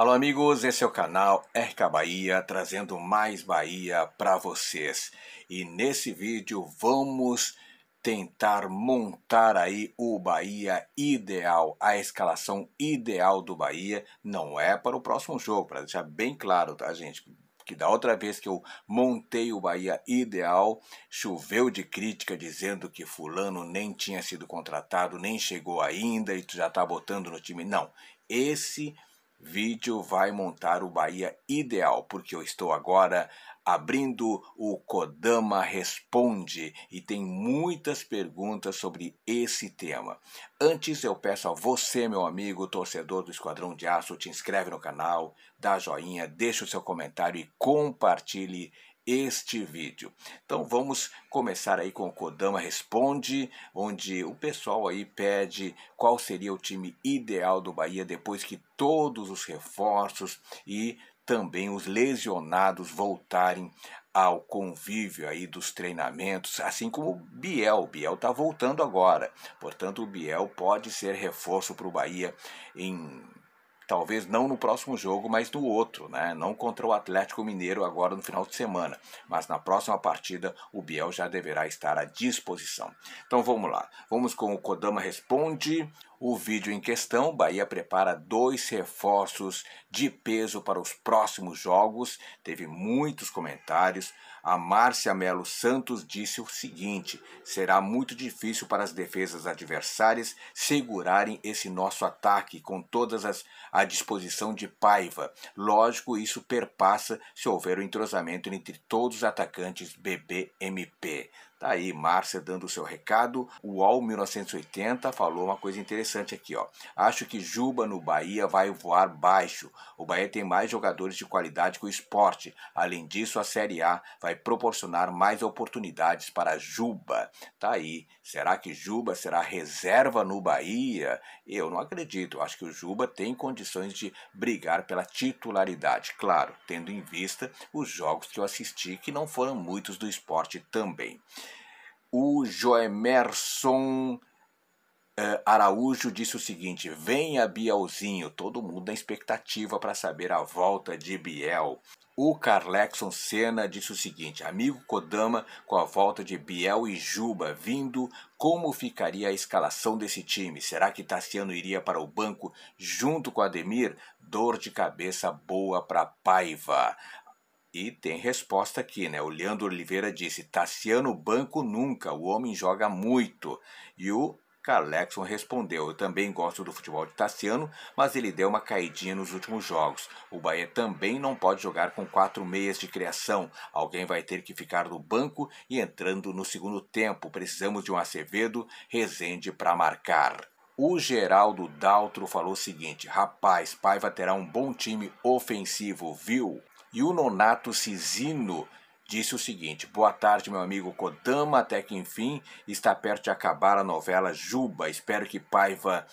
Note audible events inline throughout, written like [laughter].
Alô, amigos, esse é o canal RK Bahia, trazendo mais Bahia para vocês. E nesse vídeo vamos tentar montar aí o Bahia ideal, a escalação ideal do Bahia. Não é para o próximo jogo, para deixar bem claro, tá, gente? que da outra vez que eu montei o Bahia ideal, choveu de crítica dizendo que fulano nem tinha sido contratado, nem chegou ainda e tu já tá botando no time. Não, esse vídeo vai montar o Bahia ideal, porque eu estou agora abrindo o Kodama Responde e tem muitas perguntas sobre esse tema. Antes eu peço a você, meu amigo, torcedor do Esquadrão de Aço, te inscreve no canal, dá joinha, deixa o seu comentário e compartilhe este vídeo. Então vamos começar aí com o Kodama Responde, onde o pessoal aí pede qual seria o time ideal do Bahia depois que todos os reforços e também os lesionados voltarem ao convívio aí dos treinamentos, assim como o Biel. O Biel está voltando agora, portanto o Biel pode ser reforço para o Bahia em talvez não no próximo jogo, mas no outro, né? Não contra o Atlético Mineiro agora no final de semana, mas na próxima partida o Biel já deverá estar à disposição. Então vamos lá. Vamos com o Kodama responde, o vídeo em questão, Bahia prepara dois reforços de peso para os próximos jogos. Teve muitos comentários. A Márcia Melo Santos disse o seguinte: será muito difícil para as defesas adversárias segurarem esse nosso ataque com todas as à disposição de Paiva. Lógico, isso perpassa se houver o um entrosamento entre todos os atacantes BBMP. Tá aí, Márcia dando o seu recado. O UOL 1980 falou uma coisa interessante aqui, ó. Acho que Juba no Bahia vai voar baixo. O Bahia tem mais jogadores de qualidade que o esporte. Além disso, a Série A vai proporcionar mais oportunidades para Juba. Tá aí. Será que Juba será reserva no Bahia? Eu não acredito. Acho que o Juba tem condições de brigar pela titularidade. Claro, tendo em vista os jogos que eu assisti, que não foram muitos do esporte também. O Joemerson uh, Araújo disse o seguinte: venha Bielzinho, todo mundo na expectativa para saber a volta de Biel. O Carlexon Senna disse o seguinte: Amigo Kodama, com a volta de Biel e Juba vindo, como ficaria a escalação desse time? Será que Tassiano iria para o banco junto com Ademir? Dor de cabeça boa para Paiva. E tem resposta aqui, né? O Leandro Oliveira disse: Tassiano banco nunca, o homem joga muito. E o Carlexon respondeu: Eu também gosto do futebol de Tassiano, mas ele deu uma caidinha nos últimos jogos. O Bahia também não pode jogar com quatro meias de criação. Alguém vai ter que ficar no banco e entrando no segundo tempo. Precisamos de um Acevedo, Rezende para marcar. O Geraldo Daltro falou o seguinte: Rapaz, Paiva terá um bom time ofensivo, viu? E o Nonato Cisino disse o seguinte: Boa tarde, meu amigo Kodama. Até que enfim está perto de acabar a novela Juba. Espero que Paiva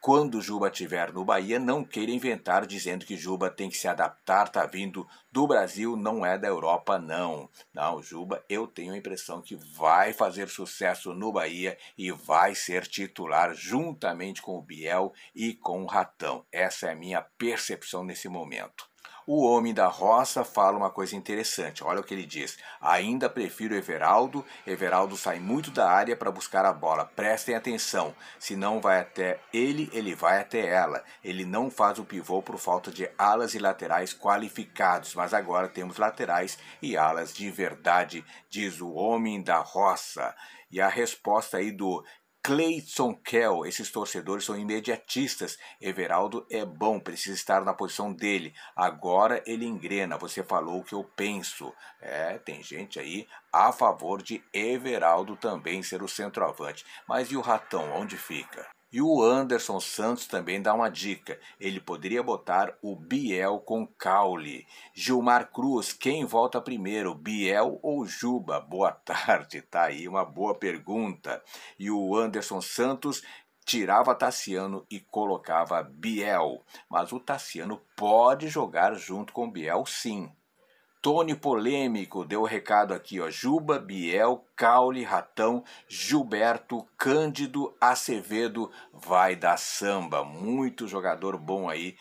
quando Juba estiver no Bahia, não queira inventar dizendo que Juba tem que se adaptar, Está vindo do Brasil, não é da Europa, não. Não, Juba, eu tenho a impressão que vai fazer sucesso no Bahia e vai ser titular juntamente com o Biel e com o Ratão. Essa é a minha percepção nesse momento o homem da roça fala uma coisa interessante. Olha o que ele diz. Ainda prefiro Everaldo. Everaldo sai muito da área para buscar a bola. Prestem atenção. Se não vai até ele, ele vai até ela. Ele não faz o pivô por falta de alas e laterais qualificados. Mas agora temos laterais e alas de verdade, diz o homem da roça. E a resposta aí do Clayton Kell, esses torcedores são imediatistas. Everaldo é bom, precisa estar na posição dele. Agora ele engrena. Você falou o que eu penso. É, tem gente aí a favor de Everaldo também ser o centroavante. Mas e o ratão, onde fica? E o Anderson Santos também dá uma dica. Ele poderia botar o Biel com caule. Gilmar Cruz, quem volta primeiro, Biel ou Juba? Boa [laughs] tarde, tá aí uma boa pergunta. E o Anderson Santos tirava Tassiano e colocava Biel. Mas o Tassiano pode jogar junto com Biel, sim. Tony Polêmico deu o recado aqui, ó. Juba, Biel, Caule, Ratão, Gilberto, Cândido, Acevedo, vai da samba. Muito jogador bom aí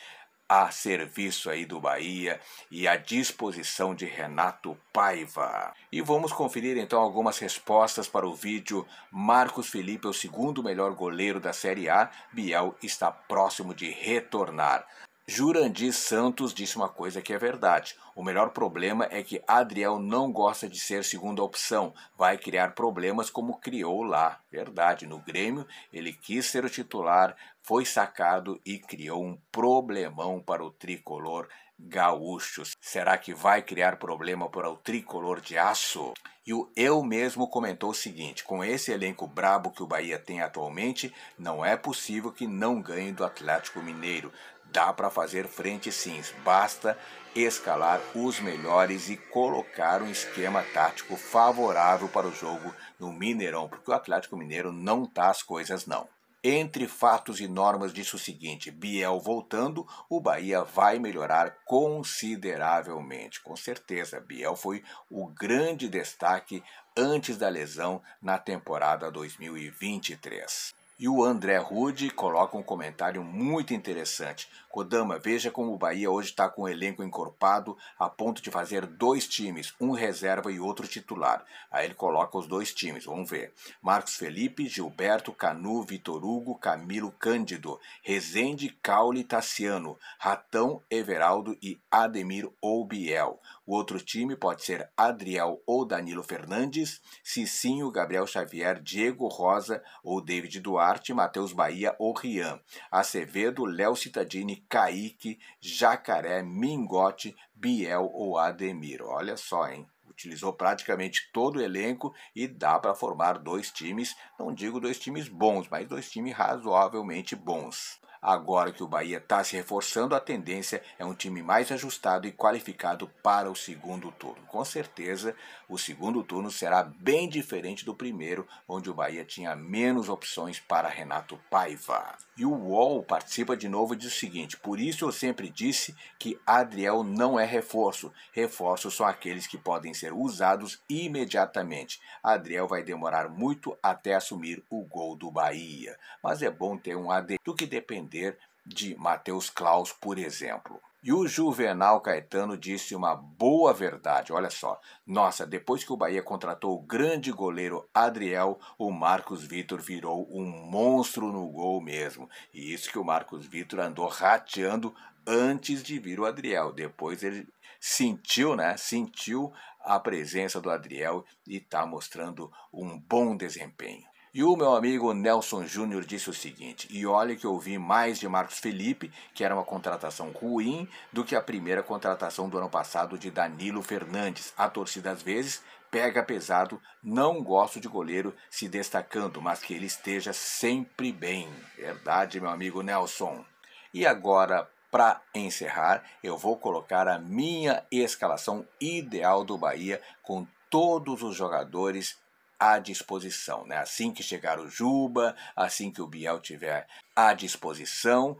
a serviço aí do Bahia e à disposição de Renato Paiva. E vamos conferir então algumas respostas para o vídeo. Marcos Felipe é o segundo melhor goleiro da Série A. Biel está próximo de retornar. Jurandir Santos disse uma coisa que é verdade. O melhor problema é que Adriel não gosta de ser segunda opção. Vai criar problemas como criou lá. Verdade. No Grêmio, ele quis ser o titular, foi sacado e criou um problemão para o tricolor gaúcho. Será que vai criar problema para o tricolor de aço? E o Eu Mesmo comentou o seguinte: com esse elenco brabo que o Bahia tem atualmente, não é possível que não ganhe do Atlético Mineiro. Dá para fazer frente sim, basta escalar os melhores e colocar um esquema tático favorável para o jogo no Mineirão, porque o Atlético Mineiro não tá as coisas não. Entre fatos e normas diz o seguinte: Biel voltando, o Bahia vai melhorar consideravelmente. Com certeza, Biel foi o grande destaque antes da lesão na temporada 2023 e o André Rude coloca um comentário muito interessante. Kodama, veja como o Bahia hoje está com o um elenco encorpado a ponto de fazer dois times, um reserva e outro titular. Aí ele coloca os dois times, vamos ver. Marcos Felipe, Gilberto, Canu, Vitor Hugo, Camilo Cândido, Rezende, Caule Tassiano, Ratão, Everaldo e Ademir Oubiel. O outro time pode ser Adriel ou Danilo Fernandes, Cicinho, Gabriel Xavier, Diego Rosa ou David Duarte, Matheus Bahia ou Rian, Acevedo, Léo Citadini, Kaique, Jacaré, Mingote, Biel ou Ademir. Olha só, hein? utilizou praticamente todo o elenco e dá para formar dois times, não digo dois times bons, mas dois times razoavelmente bons. Agora que o Bahia está se reforçando, a tendência é um time mais ajustado e qualificado para o segundo turno. Com certeza, o segundo turno será bem diferente do primeiro, onde o Bahia tinha menos opções para Renato Paiva. E o UOL participa de novo e diz o seguinte: por isso eu sempre disse que Adriel não é reforço. Reforços são aqueles que podem ser usados imediatamente. Adriel vai demorar muito até assumir o gol do Bahia. Mas é bom ter um AD do que depender aprender de Mateus Claus, por exemplo. E o Juvenal Caetano disse uma boa verdade, olha só. Nossa, depois que o Bahia contratou o grande goleiro Adriel, o Marcos Vitor virou um monstro no gol mesmo. E isso que o Marcos Vitor andou rateando antes de vir o Adriel. Depois ele sentiu, né? Sentiu a presença do Adriel e está mostrando um bom desempenho. E o meu amigo Nelson Júnior disse o seguinte: e olha que eu vi mais de Marcos Felipe, que era uma contratação ruim, do que a primeira contratação do ano passado de Danilo Fernandes. A torcida às vezes pega pesado, não gosto de goleiro se destacando, mas que ele esteja sempre bem. Verdade, meu amigo Nelson. E agora, para encerrar, eu vou colocar a minha escalação ideal do Bahia com todos os jogadores à disposição. Né? Assim que chegar o Juba, assim que o Biel tiver à disposição,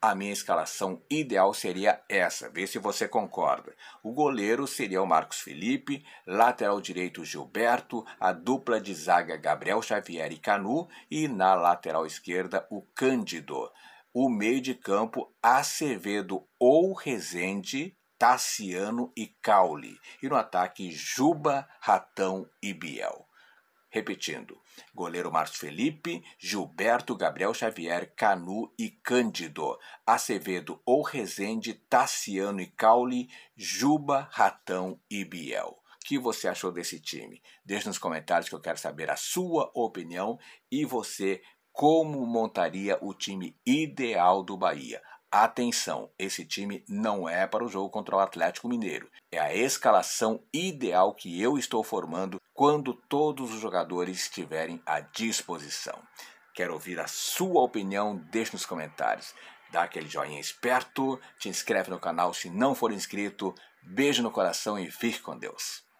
a minha escalação ideal seria essa, vê se você concorda. O goleiro seria o Marcos Felipe, lateral direito Gilberto, a dupla de zaga Gabriel Xavier e Canu e na lateral esquerda o Cândido. O meio de campo Acevedo ou Rezende, Tassiano e Caule. E no ataque Juba, Ratão e Biel. Repetindo: goleiro Márcio Felipe, Gilberto, Gabriel Xavier, Canu e Cândido, Acevedo ou Rezende, Tassiano e Caule, Juba, Ratão e Biel. O que você achou desse time? Deixe nos comentários que eu quero saber a sua opinião e você como montaria o time ideal do Bahia. Atenção, esse time não é para o jogo contra o Atlético Mineiro. É a escalação ideal que eu estou formando quando todos os jogadores estiverem à disposição. Quero ouvir a sua opinião, deixe nos comentários. Dá aquele joinha esperto, te inscreve no canal se não for inscrito. Beijo no coração e fique com Deus.